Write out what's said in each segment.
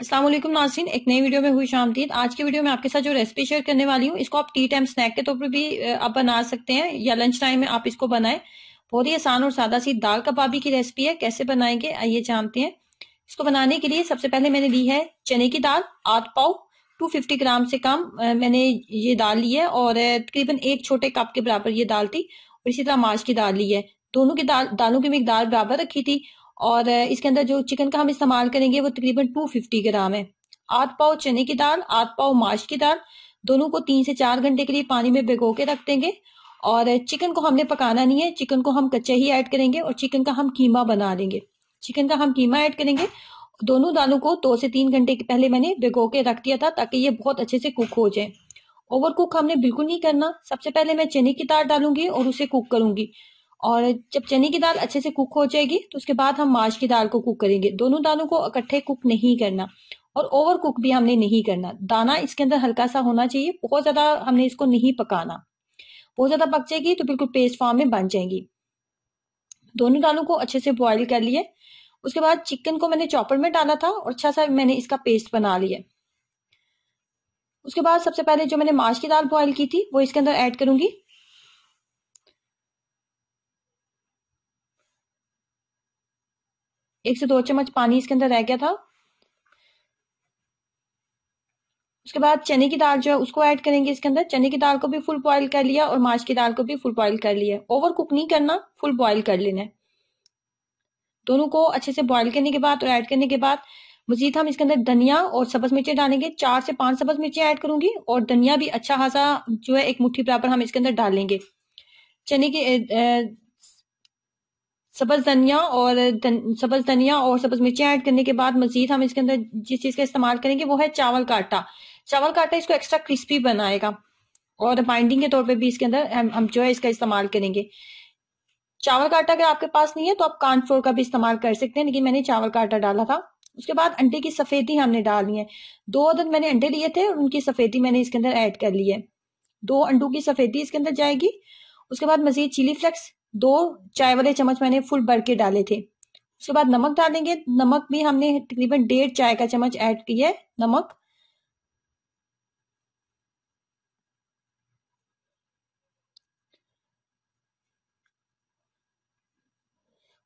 असलम नासिन एक नई वीडियो में हुई शामदीद आज की वीडियो में आपके साथ जो रेसिपी शेयर करने वाली हूँ इसको आप टी टाइम स्नैक के तौर पर भी आप बना सकते हैं या लंच टाइम में आप इसको बनाएं बहुत ही आसान और सादा सी दाल कबाबी की रेसिपी है कैसे बनाएंगे आइए जानते हैं इसको बनाने के लिए सबसे पहले मैंने ली है चने की दाल आठ पाओ टू ग्राम से कम मैंने ये दाल ली है और तकरीबन एक छोटे कप के बराबर ये दाल थी और इसी तरह माश की दाल ली है दोनों की दाल दालों की मकदार बराबर रखी थी और इसके अंदर जो चिकन का हम इस्तेमाल करेंगे वो तकरीबन टू फिफ्टी ग्राम है आठ पाव चने की दाल आठ पाव माश की दाल दोनों को तीन से चार घंटे के लिए पानी में भिगो के रख देंगे और चिकन को हमने पकाना नहीं है चिकन को हम कच्चे ही ऐड करेंगे और चिकन का हम कीमा बना लेंगे चिकन का हम कीमा ऐड करेंगे दोनों दालों को दो से तीन घंटे के पहले मैंने भिगो के रख दिया था ताकि ये बहुत अच्छे से कुक हो जाए ओवर कुक हमने बिल्कुल नहीं करना सबसे पहले मैं चने की दाल डालूंगी और उसे कुक करूंगी और जब चने की दाल अच्छे से कुक हो जाएगी तो उसके बाद हम माश की दाल को कुक करेंगे दोनों दालों को इकट्ठे कुक नहीं करना और ओवर कुक भी हमने नहीं करना दाना इसके अंदर हल्का सा होना चाहिए बहुत ज़्यादा हमने इसको नहीं पकाना बहुत ज़्यादा पक जाएगी तो बिल्कुल पेस्ट फॉर्म में बन जाएंगी दोनों दालों को अच्छे से बॉईल कर लिए उसके बाद चिकन को मैंने चॉपर में डाला था और अच्छा सा मैंने इसका पेस्ट बना लिया उसके बाद सबसे पहले जो मैंने माश की दाल बॉईल की थी वो इसके अंदर ऐड करूंगी एक से दो चम्मच पानी इसके अंदर रह गया था उसके बाद चने की दाल जो है उसको ऐड करेंगे इसके अंदर चने की दाल को भी फुल बॉईल कर लिया और माश की दाल को भी फुल बॉईल कर लिया ओवर कुक नहीं करना फुल बॉयल कर लेना है दोनों को अच्छे से बॉयल करने के बाद और ऐड करने के बाद मजीद हम इसके अंदर धनिया और सब्ज मिर्ची डालेंगे चार से पांच सब्ज मिर्ची ऐड करूंगी और धनिया भी अच्छा खासा जो है एक मुट्ठी बराबर हम इसके अंदर डालेंगे चने की सब्ज़ धनिया और सब्ज़ धनिया और सब्ज़ मिर्चें ऐड करने के बाद मज़ीद हम इसके अंदर जिस चीज़ का इस्तेमाल करेंगे वो है चावल का आटा चावल का आटा इसको एक्स्ट्रा क्रिस्पी बनाएगा और बाइंडिंग के तौर पे भी इसके अंदर हम, हम जो है इसका इस्तेमाल करेंगे चावल का आटा अगर आपके पास नहीं है तो आप कानफ्लोर का भी इस्तेमाल कर सकते हैं लेकिन मैंने चावल का आटा डाला था उसके बाद अंडे की सफ़ेदी हमने डालनी है दो अदद मैंने अंडे लिए थे और उनकी सफ़ेदी मैंने इसके अंदर ऐड कर ली है दो अंडों की सफ़ेदी इसके अंदर जाएगी उसके बाद मज़ीद चिली फ्लेक्स दो चाय वाले चम्मच मैंने फुल भर के डाले थे उसके बाद नमक डालेंगे नमक भी हमने तकरीबन डेढ़ चाय का चम्मच ऐड किया है नमक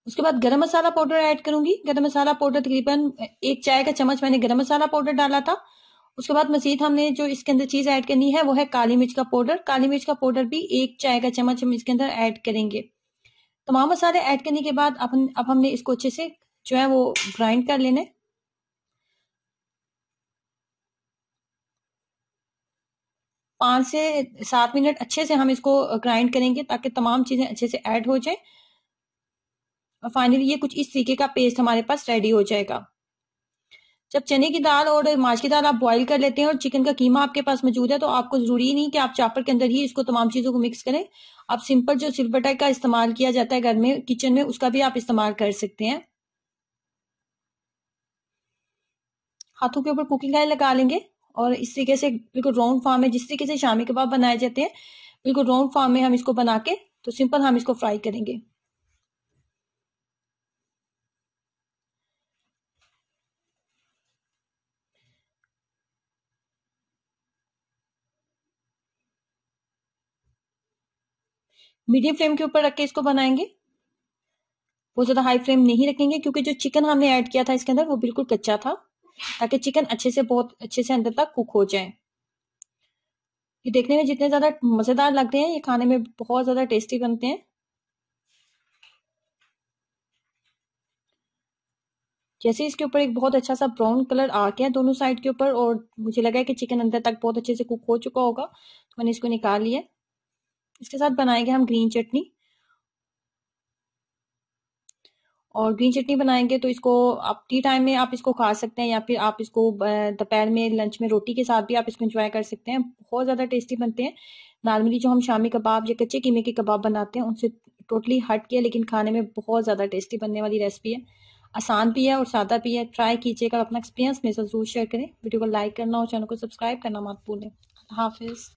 उसके बाद गरम मसाला पाउडर ऐड करूंगी गरम मसाला पाउडर तकरीबन एक चाय का चम्मच मैंने गरम मसाला पाउडर डाला था उसके बाद मजीद हमने जो इसके अंदर चीज़ ऐड करनी है वो है काली मिर्च का पाउडर काली मिर्च का पाउडर भी एक चाय का चम्मच हम इसके अंदर ऐड करेंगे तमाम मसाले ऐड करने के बाद अपन अब हमने इसको अच्छे से जो है वो ग्राइंड कर लेना पांच से सात मिनट अच्छे से हम इसको ग्राइंड करेंगे ताकि तमाम चीज़ें अच्छे से ऐड हो जाए फाइनली ये कुछ इस तरीके का पेस्ट हमारे पास रेडी हो जाएगा जब चने की दाल और माश की दाल आप बॉईल कर लेते हैं और चिकन का कीमा आपके पास मौजूद है तो आपको ज़रूरी नहीं कि आप चापर के अंदर ही इसको तमाम चीज़ों को मिक्स करें आप सिंपल जो सिलबटा का इस्तेमाल किया जाता है घर में किचन में उसका भी आप इस्तेमाल कर सकते हैं हाथों के ऊपर कुकिंग ऑयल लगा लेंगे और इस तरीके से बिल्कुल राउंड फॉर्म में जिस तरीके से शामी कबाब बनाए जाते हैं बिल्कुल राउंड फॉर्म में हम इसको बना के तो सिंपल हम इसको फ्राई करेंगे मीडियम फ्लेम के ऊपर रख के इसको बनाएंगे बहुत ज्यादा हाई फ्लेम नहीं रखेंगे क्योंकि जो चिकन हमने ऐड किया था इसके अंदर वो बिल्कुल कच्चा था ताकि चिकन अच्छे से बहुत अच्छे से अंदर तक कुक हो जाए ये देखने में जितने ज्यादा मजेदार लग रहे हैं ये खाने में बहुत ज्यादा टेस्टी बनते हैं जैसे इसके ऊपर एक बहुत अच्छा सा ब्राउन कलर आ गया दोनों साइड के ऊपर और मुझे लगा है कि चिकन अंदर तक बहुत अच्छे से कुक हो चुका होगा तो मैंने इसको निकाल लिया इसके साथ बनाएंगे हम ग्रीन चटनी और ग्रीन चटनी बनाएंगे तो इसको आप टी टाइम में आप इसको खा सकते हैं या फिर आप इसको दोपहर में लंच में रोटी के साथ भी आप इसको इंजॉय कर सकते हैं बहुत ज़्यादा टेस्टी बनते हैं नॉर्मली जो हम शामी कबाब या कच्चे कीमे के कबाब बनाते हैं उनसे टोटली हट के लेकिन खाने में बहुत ज़्यादा टेस्टी बनने वाली रेसिपी है आसान भी है और सादा भी है ट्राई कीजिएगा अपना एक्सपीरियंस मेरे साथ जरूर शेयर करें वीडियो को लाइक करना और चैनल को सब्सक्राइब करना मत भूलें हाफिज़